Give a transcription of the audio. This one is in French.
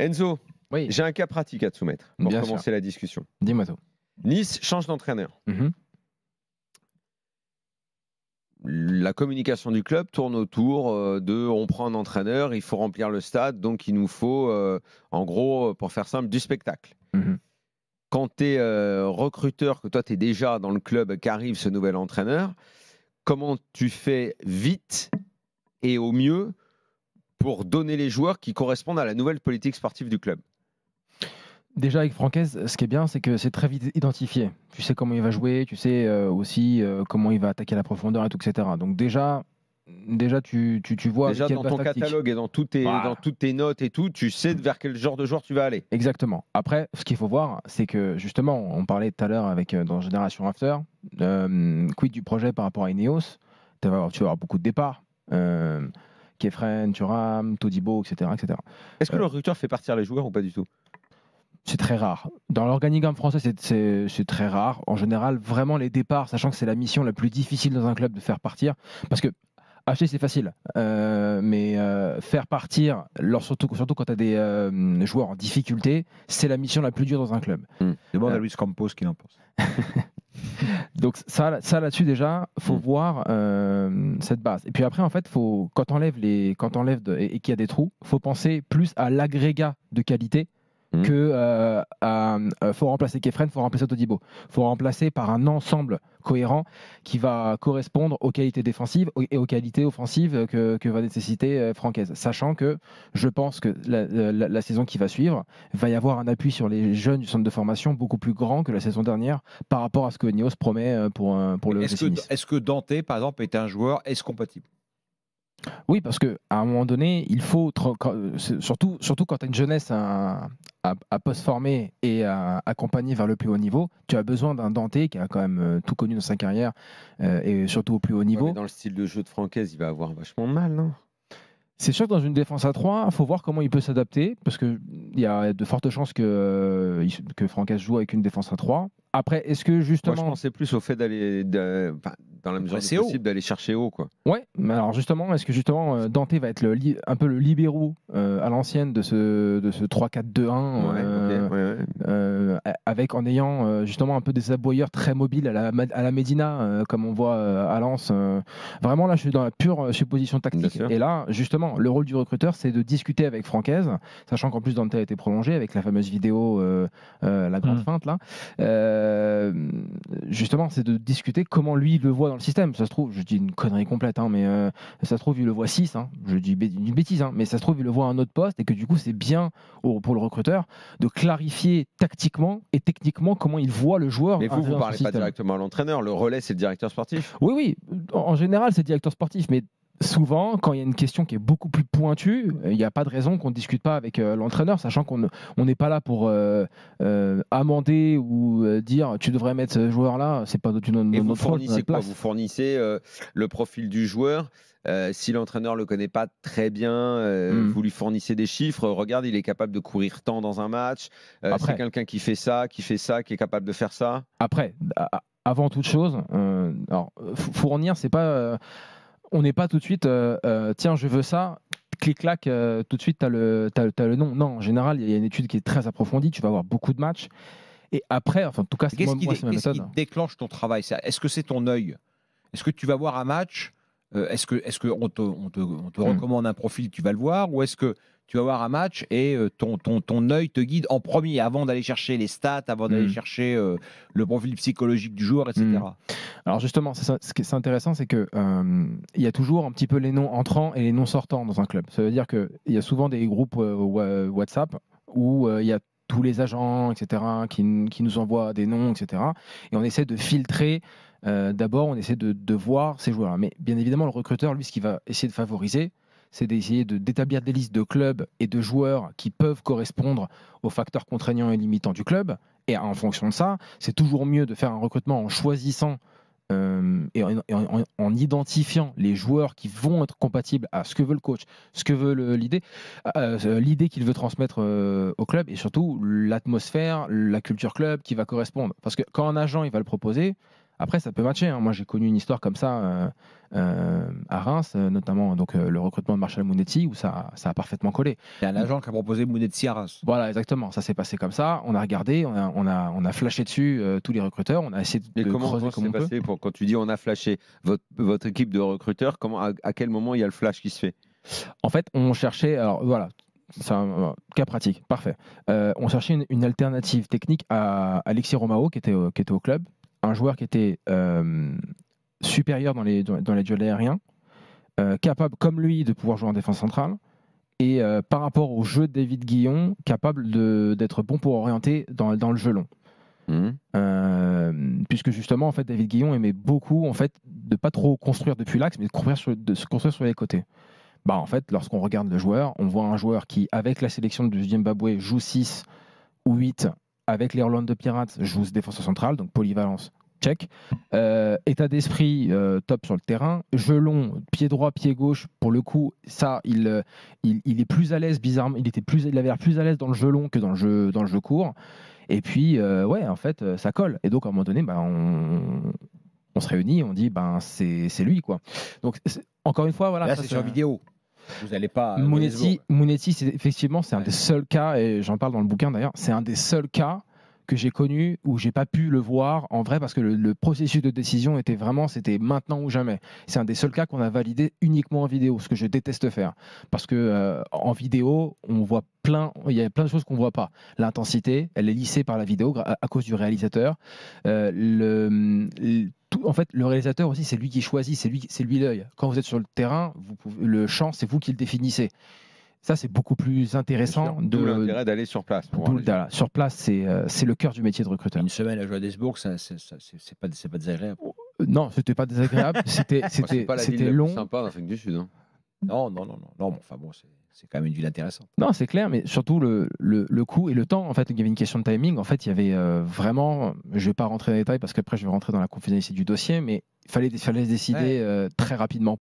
Enzo, j'ai un cas pratique à te soumettre pour commencer la discussion. Dis-moi tout. Nice change d'entraîneur. Mhm. La communication du club tourne autour euh, de on prend un entraîneur, il faut remplir le stade, donc il nous faut, euh, en gros, pour faire simple, du spectacle. Mhm. Quand tu es euh, recruteur, que toi tu es déjà dans le club, qu'arrive ce nouvel entraîneur, comment tu fais vite et au mieux pour donner les joueurs qui correspondent à la nouvelle politique sportive du club Déjà avec Franquez, ce qui est bien, c'est que c'est très vite identifié. Tu sais comment il va jouer, tu sais euh, aussi euh, comment il va attaquer la profondeur et tout, etc. Donc déjà, déjà tu, tu, vois déjà dans ton catalogue et dans toutes, tes, bah. dans toutes tes notes et tout tu sais vers quel genre de joueur tu vas aller exactement après ce qu'il faut voir c'est que justement on parlait tout à l'heure avec euh, dans Génération After quid du projet par rapport à Ineos tu vas avoir, beaucoup de départs Kefren, Thuram, Todibo, etc. etc. Est-ce que euh, le recruteur fait partir les joueurs ou pas du tout c'est très rare. Dans l'organigramme français, c'est très rare. En général, vraiment les départs, sachant que c'est la mission la plus difficile dans un club de faire partir, parce que Acheter, c'est facile, euh, mais euh, faire partir, surtout, surtout quand tu as des joueurs en difficulté, c'est la mission la plus dure dans un club. Hmm. Demande à Luis Campos ce qu'il en pense. Donc ça, là-dessus déjà, faut mm. voir euh, cette base. Et puis après, en fait, faut, quand on enlève les, quand enlève et, et qu'il y a des trous, faut penser plus à l'agrégat de qualité Mmh. que euh, euh, euh, faut remplacer Kefren, faut remplacer Todibo. faut remplacer par un ensemble cohérent qui va correspondre aux qualités défensives et aux qualités offensives que, va nécessiter Francaise. Sachant que je pense que la, saison qui va suivre va y avoir un appui sur les jeunes du centre de formation beaucoup plus grand que la saison dernière par rapport à ce que Nios promet pour, pour le est-ce que, est-ce que Dante, par exemple, est un joueur est-ce compatible oui, parce qu'à un moment donné, il faut, surtout, surtout quand tu as une jeunesse à, post-former et à accompagner vers le plus haut niveau, tu as besoin d'un Dante qui a quand même euh, tout connu dans sa carrière euh, et surtout au plus haut niveau. dans le style de jeu de Francaise, il va avoir vachement mal, non c'est sûr que dans une défense à 3, il faut voir comment il peut s'adapter, parce qu'il y a de fortes chances que, euh, que Francaise joue avec une défense à 3. Après, est-ce que justement. Moi, je pensais plus au fait d'aller dans la mesure possible d'aller chercher haut quoi. Ouais, mais alors justement, est-ce que justement euh, Dante va être un peu le libéraux euh, à l'ancienne de ce, de ce 3-4-2-1 euh, euh, avec en ayant justement un peu des aboyeurs très mobiles à la, à la Médina comme on voit à Lens vraiment là je suis dans la pure supposition tactique et là justement le rôle du recruteur c'est de discuter avec Francaise sachant qu'en plus Dante a été prolongé avec la fameuse vidéo la grande hmm. feinte là justement c'est de discuter comment lui le voit dans le système ça se trouve je dis une connerie complète hein, mais ça se trouve il le voit 6 hein. je dis une bêtise hein, mais ça se trouve il le voit un autre poste et que du coup, c'est bien pour le recruteur de clarifier tactiquement et techniquement comment il voit le joueur. Mais vous, vous ne parlez pas directement à l'entraîneur. Le relais, c'est le directeur sportif. Oui, oui. En général, c'est le directeur sportif, mais souvent, quand il y a une question qui est beaucoup plus pointue, il n'y a pas de raison qu'on ne discute pas avec euh, l'entraîneur, sachant qu'on n'est pas là pour euh, euh, amender ou dire tu devrais mettre ce joueur-là, c'est pas notre, notre, Et vous fournissez quoi Vous fournissez le profil du joueur. si l'entraîneur le connaît pas très bien, hmm. vous lui fournissez des chiffres. Regarde, il est capable de courir tant dans un match. c'est quelqu'un qui fait ça, qui fait ça, qui est capable de faire ça. Après, avant toute chose, alors, fournir, c'est pas on n'est pas tout de suite, euh, euh, tiens, je veux ça, clic-clac, euh, tout de suite, tu as, as, le nom. Non, en général, il y a une étude qui est très approfondie, tu vas avoir beaucoup de matchs. Et après, enfin, en tout cas, -ce qui, Qu'est-ce qui déclenche ton travail Est-ce que c'est ton œil Est-ce que tu vas voir un match est-ce que est-ce qu'on te, on te, hmm. recommande un profil, tu vas le voir, ou est-ce que tu vas voir un match et euh, ton, ton, ton œil te guide en premier, avant d'aller chercher les stats, avant d'aller mm. chercher euh, le profil psychologique du joueur, etc. Mm. Alors justement, ce qui est intéressant, c'est qu'il euh, il y a toujours un petit peu les noms entrants et les noms sortants dans un club. Ça veut dire qu'il y a souvent des groupes WhatsApp où il y a tous les agents, etc., qui, qui, nous envoient des noms, etc. Et on essaie de filtrer d'abord, on essaie de, de voir ces joueurs Mais bien évidemment, le recruteur, lui, ce qu'il va essayer de favoriser, c'est d'essayer d'établir des listes de clubs et de joueurs qui peuvent correspondre aux facteurs contraignants et limitants du club. Et en fonction de ça, c'est toujours mieux de faire un recrutement en choisissant euh, et, en, identifiant les joueurs qui vont être compatibles à ce que veut le coach, ce que veut l'idée, euh, l'idée qu'il veut transmettre euh, au club et surtout l'atmosphère, la culture club qui va correspondre. Parce que quand un agent il va le proposer, après, ça peut matcher. Hein. Moi, j'ai connu une histoire comme ça euh, euh, à Reims, euh, notamment donc, le recrutement de Marshall Mounetti, où ça, ça a parfaitement collé. Il y a un agent qui a proposé Mounetti à Reims. Voilà, exactement. Ça s'est passé comme ça. On a regardé, on a, on a, flashé dessus tous les recruteurs, on a essayé de, comment, creuser comme on passé peut. Pour, quand tu dis on a flashé, votre, votre équipe de recruteurs, comment, à, quel moment il y a le flash qui se fait En fait, on cherchait. Alors voilà, c'est un cas pratique, parfait. on cherchait une, alternative technique à Alexis Romao qui était, qui était au club, un joueur qui était euh, supérieur dans les, dans, les duels aériens, euh, capable comme lui de pouvoir jouer en défense centrale, et euh, par rapport au jeu de David Guillon, capable d'être bon pour orienter dans, dans le jeu long. Mmh. puisque justement, en fait, David Guillon aimait beaucoup en fait de pas trop construire depuis l'axe, mais de, sur, de se construire sur les côtés. Bah, en fait, lorsqu'on regarde le joueur, on voit un joueur qui, avec la sélection du Zimbabwe, joue 6 ou 8, avec les Orlando de Pirates, joue défense centrale, donc polyvalence check. Euh, état d'esprit euh, top sur le terrain. Gelon, pied droit, pied gauche, pour le coup, ça, euh, il, il, est plus à l'aise, bizarrement. Il, était plus, il avait l'air plus à l'aise dans le gelon que dans le jeu, dans le jeu court. Et puis, ouais, en fait, ça colle. Et donc, à un moment donné, bah, on, on se réunit, on dit, ben, c'est lui, quoi. Donc, encore une fois, voilà. Là, c'est sur vidéo. Vous n'allez pas. Mounetti, effectivement, c'est un des seuls cas, et j'en parle dans le bouquin d'ailleurs, c'est un des seuls cas que j'ai connu où j'ai pas pu le voir en vrai parce que le, processus de décision était vraiment c'était maintenant ou jamais. C'est un des seuls cas qu'on a validé uniquement en vidéo, ce que je déteste faire parce que euh, en vidéo on voit plein, il y a plein de choses qu'on voit pas. L'intensité, elle est lissée par la vidéo à, cause du réalisateur. Euh, le, tout, en fait, le réalisateur aussi, c'est lui qui choisit, c'est lui, c'est lui l'œil. Quand vous êtes sur le terrain, vous pouvez, le champ, c'est vous qui le définissez. Ça, c'est beaucoup plus intéressant. D'où l'intérêt d'aller sur place. sur place, euh, c'est le cœur du métier de recruteur. Une semaine à Johannesburg, c'est pas, pas désagréable. Euh, non, c'était pas désagréable. c'était long. C'est sympa en Afrique du Sud. Hein. Non, non, non, non. enfin bon, c'est quand même une ville intéressante. Non, c'est clair, mais surtout le, le, le coût et le temps. En fait, il y avait une question de timing. En fait, il y avait euh, vraiment, je vais pas rentrer dans les détails parce qu'après, je vais rentrer dans la confidentialité du dossier, mais il fallait, fallait se décider très rapidement.